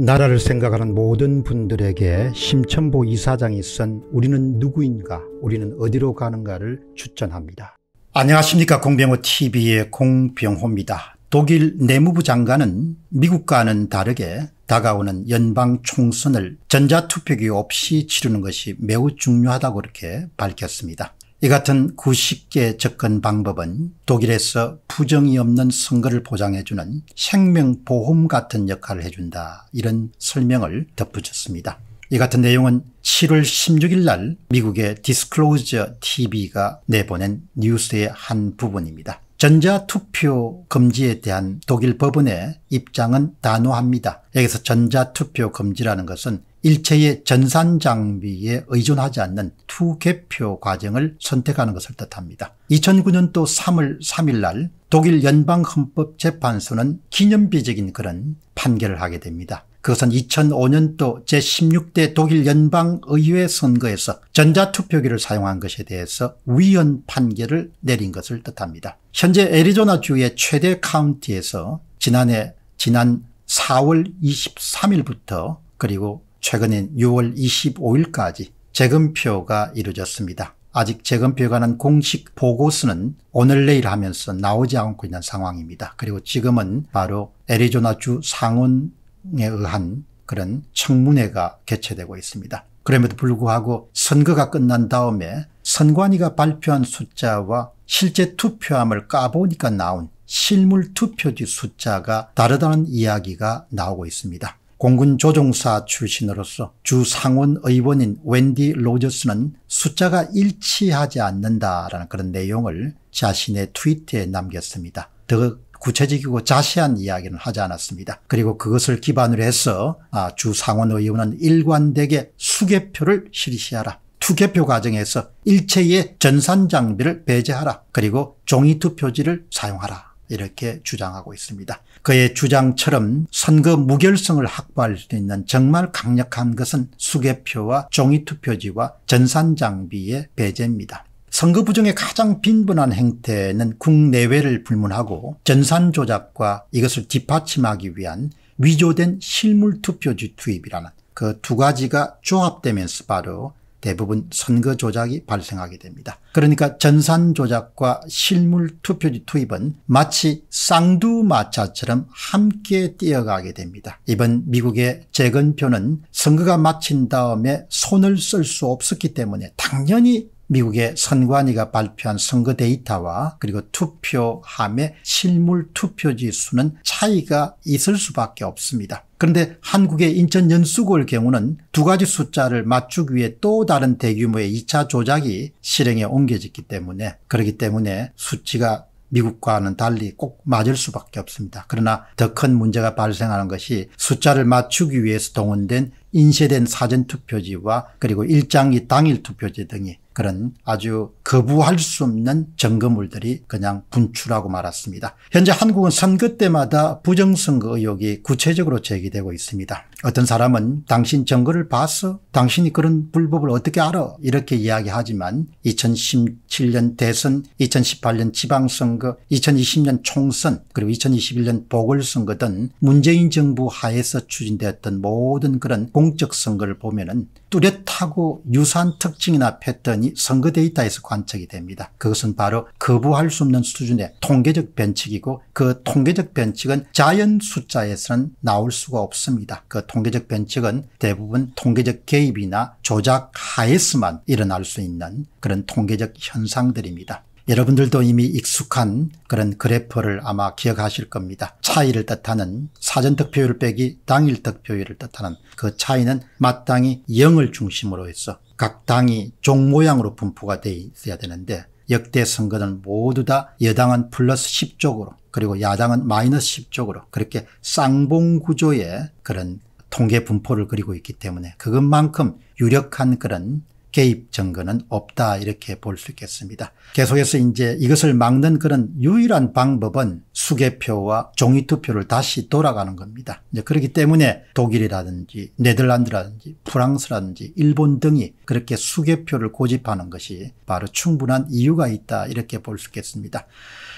나라를 생각하는 모든 분들에게 심천보 이사장이 쓴 우리는 누구인가 우리는 어디로 가는가를 추천합니다. 안녕하십니까 공병호TV의 공병호입니다. 독일 내무부 장관은 미국과는 다르게 다가오는 연방 총선을 전자투표기 없이 치르는 것이 매우 중요하다고 그렇게 밝혔습니다. 이 같은 구식계 접근 방법은 독일에서 부정이 없는 선거를 보장해주는 생명보험 같은 역할을 해준다 이런 설명을 덧붙였습니다. 이 같은 내용은 7월 16일 날 미국의 디스클로저 TV가 내보낸 뉴스의 한 부분입니다. 전자투표 금지에 대한 독일 법원의 입장은 단호합니다. 여기서 전자투표 금지라는 것은 일체의 전산 장비에 의존하지 않는 투개표 과정을 선택하는 것을 뜻합니다. 2009년도 3월 3일 날 독일 연방헌법재판소는 기념비적인 그런 판결을 하게 됩니다. 그것은 2005년도 제16대 독일 연방의회 선거에서 전자투표기를 사용한 것에 대해서 위헌 판결을 내린 것을 뜻합니다. 현재 애리조나주의 최대 카운티에서 지난해 지난 4월 23일부터 그리고 최근인 6월 25일까지 재검표가 이루어졌습니다. 아직 재검표에 관한 공식 보고서는 오늘 내일 하면서 나오지 않고 있는 상황입니다. 그리고 지금은 바로 애리조나주 상원 등에 의한 그런 청문회가 개최되고 있습니다. 그럼에도 불구하고 선거가 끝난 다음에 선관위가 발표한 숫자와 실제 투표함을 까보니까 나온 실물 투표지 숫자가 다르다는 이야기가 나오고 있습니다. 공군 조종사 출신으로서 주 상원 의원인 웬디 로저스는 숫자가 일치하지 않는다라는 그런 내용을 자신의 트위터에 남겼습니다. 더 구체적이고 자세한 이야기는 하지 않았습니다. 그리고 그것을 기반으로 해서 아, 주 상원 의원은 일관되게 수개표를 실시하라. 투개표 과정에서 일체의 전산 장비를 배제하라. 그리고 종이 투표지를 사용하라. 이렇게 주장하고 있습니다. 그의 주장처럼 선거 무결성을 확보할 수 있는 정말 강력한 것은 수개표와 종이투표지와 전산장비의 배제입니다. 선거 부정의 가장 빈번한 행태는 국내외를 불문하고 전산 조작과 이것을 뒷받침하기 위한 위조된 실물 투표지 투입이라는 그 두 가지가 조합되면서 바로 대부분 선거 조작이 발생하게 됩니다. 그러니까 전산 조작과 실물 투표지 투입은 마치 쌍두마차처럼 함께 뛰어가게 됩니다. 이번 미국의 재건표는 선거가 마친 다음에 손을 쓸 수 없었기 때문에 당연히 미국의 선관위가 발표한 선거 데이터와 그리고 투표함의 실물 투표지 수는 차이가 있을 수밖에 없습니다. 그런데 한국의 인천 연수구의 경우는 두 가지 숫자를 맞추기 위해 또 다른 대규모의 2차 조작이 실행에 옮겨졌기 때문에 그렇기 때문에 수치가 미국과는 달리 꼭 맞을 수밖에 없습니다. 그러나 더 큰 문제가 발생하는 것이 숫자를 맞추기 위해서 동원된 인쇄된 사전투표지와 그리고 일장이 당일 투표지 등이 그런 아주 거부할 수 없는 증거물들이 그냥 분출하고 말았습니다. 현재 한국은 선거 때마다 부정선거 의혹이 구체적으로 제기되고 있습니다. 어떤 사람은 당신 증거를 봤어? 당신이 그런 불법을 어떻게 알아? 이렇게 이야기하지만 2017년 대선, 2018년 지방선거, 2020년 총선, 그리고 2021년 보궐선거 등 문재인 정부 하에서 추진되었던 모든 그런 공적 선거를 보면은 뚜렷하고 유사한 특징이나 패턴이 선거 데이터에서 관측이 됩니다. 그것은 바로 거부할 수 없는 수준의 통계적 변칙이고 그 통계적 변칙은 자연 숫자에서는 나올 수가 없습니다. 그 통계적 변칙은 대부분 통계적 개입이나 조작 하에서만 일어날 수 있는 그런 통계적 현상들입니다. 여러분들도 이미 익숙한 그런 그래프를 아마 기억하실 겁니다. 차이를 뜻하는 사전 득표율 빼기 당일 득표율을 뜻하는 그 차이는 마땅히 0을 중심으로 해서 각 당이 종 모양으로 분포가 돼 있어야 되는데 역대 선거는 모두 다 여당은 플러스 10쪽으로 그리고 야당은 마이너스 10쪽으로 그렇게 쌍봉 구조의 그런 통계 분포를 그리고 있기 때문에 그것만큼 유력한 그런 개입 증거는 없다 이렇게 볼 수 있겠습니다. 계속해서 이제 이것을 막는 그런 유일한 방법은 수개표와 종이투표를 다시 돌아가는 겁니다. 이제 그렇기 때문에 독일이라든지 네덜란드라든지 프랑스라든지 일본 등이 그렇게 수개표를 고집하는 것이 바로 충분한 이유가 있다 이렇게 볼 수 있겠습니다.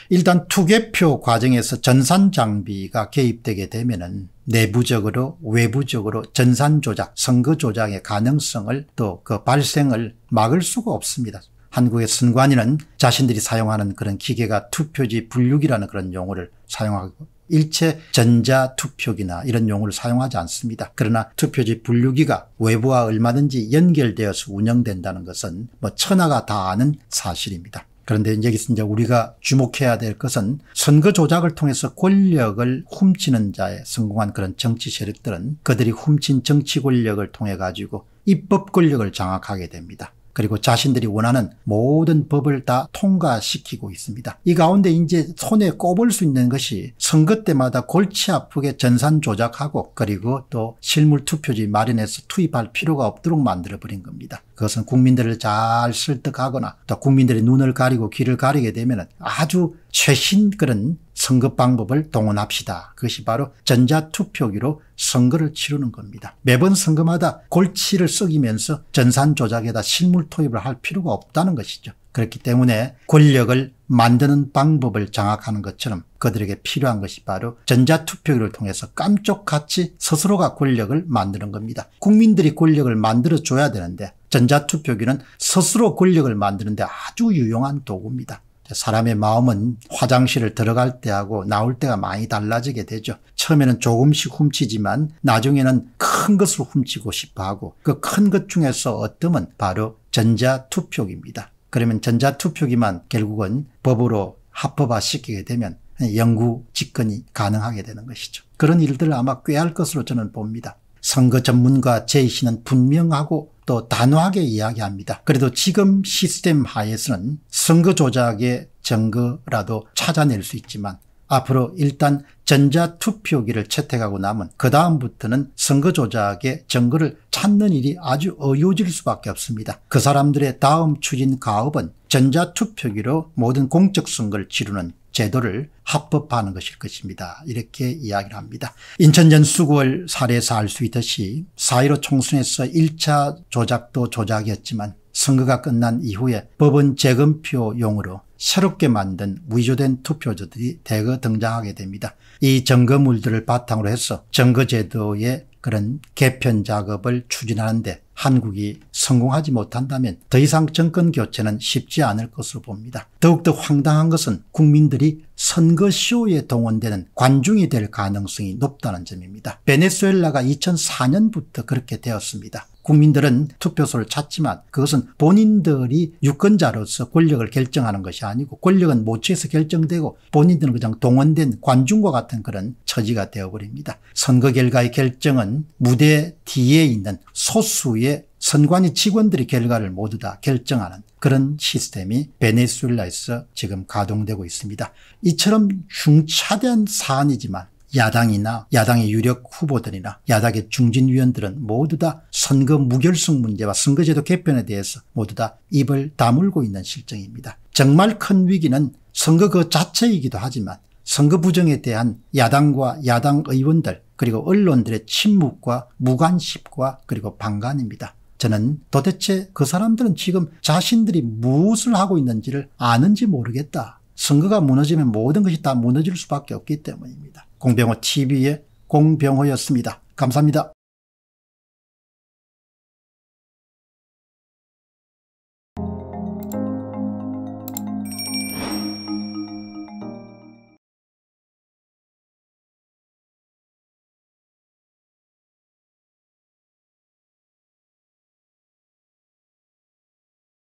일단 투개표 과정에서 전산 장비가 개입되게 되면은 내부적으로 외부적으로 전산 조작, 선거 조작의 가능성을 또 그 발생을 막을 수가 없습니다. 한국의 선관위는 자신들이 사용하는 그런 기계가 투표지 분류기라는 그런 용어를 사용하고 일체 전자투표기나 이런 용어를 사용하지 않습니다. 그러나 투표지 분류기가 외부와 얼마든지 연결되어서 운영된다는 것은 뭐 천하가 다 아는 사실입니다. 그런데 여기서 이제 우리가 주목해야 될 것은 선거 조작을 통해서 권력을 훔치는 자에 성공한 그런 정치 세력들은 그들이 훔친 정치 권력을 통해 가지고 입법 권력을 장악하게 됩니다. 그리고 자신들이 원하는 모든 법을 다 통과시키고 있습니다. 이 가운데 이제 손에 꼽을 수 있는 것이 선거 때마다 골치 아프게 전산 조작하고 그리고 또 실물 투표지 마련해서 투입할 필요가 없도록 만들어버린 겁니다. 그것은 국민들을 잘 설득하거나 또 국민들의 눈을 가리고 귀를 가리게 되면 아주 최신 그런 선거 방법을 동원합시다. 그것이 바로 전자투표기로 선거를 치르는 겁니다. 매번 선거마다 골치를 썩이면서 전산 조작에다 실물 투입을 할 필요가 없다는 것이죠. 그렇기 때문에 권력을 만드는 방법을 장악하는 것처럼 그들에게 필요한 것이 바로 전자투표기를 통해서 깜짝같이 스스로가 권력을 만드는 겁니다. 국민들이 권력을 만들어줘야 되는데 전자투표기는 스스로 권력을 만드는데 아주 유용한 도구입니다. 사람의 마음은 화장실을 들어갈 때하고 나올 때가 많이 달라지게 되죠. 처음에는 조금씩 훔치지만 나중에는 큰 것을 훔치고 싶어하고 그 큰 것 중에서 어떤은 바로 전자투표기입니다. 그러면 전자투표기만 결국은 법으로 합법화시키게 되면 영구 집권이 가능하게 되는 것이죠. 그런 일들 을 아마 꾀할 것으로 저는 봅니다. 선거 전문가 제이 씨는 분명하고 또 단호하게 이야기합니다. 그래도 지금 시스템 하에서는 선거 조작의 증거라도 찾아낼 수 있지만 앞으로 일단 전자투표기를 채택하고 남은 그 다음부터는 선거 조작의 증거를 찾는 일이 아주 어려워질 수밖에 없습니다. 그 사람들의 다음 추진 가업은 전자투표기로 모든 공적선거를 치르는 제도를 합법화하는 것일 것입니다. 이렇게 이야기를 합니다. 인천전 수구월 사례에서 알 수 있듯이 4.15 총선에서 1차 조작도 조작이었지만 선거가 끝난 이후에 법원 재검표용으로 새롭게 만든 위조된 투표조들이 대거 등장하게 됩니다. 이 증거물들을 바탕으로 해서 증거제도의 그런 개편 작업을 추진하는데 한국이 성공하지 못한다면 더 이상 정권 교체는 쉽지 않을 것으로 봅니다. 더욱더 황당한 것은 국민들이 선거쇼에 동원되는 관중이 될 가능성이 높다는 점입니다. 베네수엘라가 2004년부터 그렇게 되었습니다. 국민들은 투표소를 찾지만 그것은 본인들이 유권자로서 권력을 결정하는 것이 아니고 권력은 모체에서 결정되고 본인들은 그냥 동원된 관중과 같은 그런 처지가 되어버립니다. 선거 결과의 결정은 무대 뒤에 있는 소수의 선관위 직원들이 결과를 모두 다 결정하는 그런 시스템이 베네수엘라에서 지금 가동되고 있습니다. 이처럼 중차대한 사안이지만 야당이나 야당의 유력 후보들이나 야당의 중진 위원들은 모두 다 선거 무결성 문제와 선거제도 개편에 대해서 모두 다 입을 다물고 있는 실정입니다. 정말 큰 위기는 선거 그 자체이기도 하지만 선거 부정에 대한 야당과 야당 의원들 그리고 언론들의 침묵과 무관심과 그리고 방관입니다. 저는 도대체 그 사람들은 지금 자신들이 무엇을 하고 있는지를 아는지 모르겠다 선거가 무너지면 모든 것이 다 무너질 수밖에 없기 때문입니다. 공병호 TV의 공병호였습니다. 감사합니다.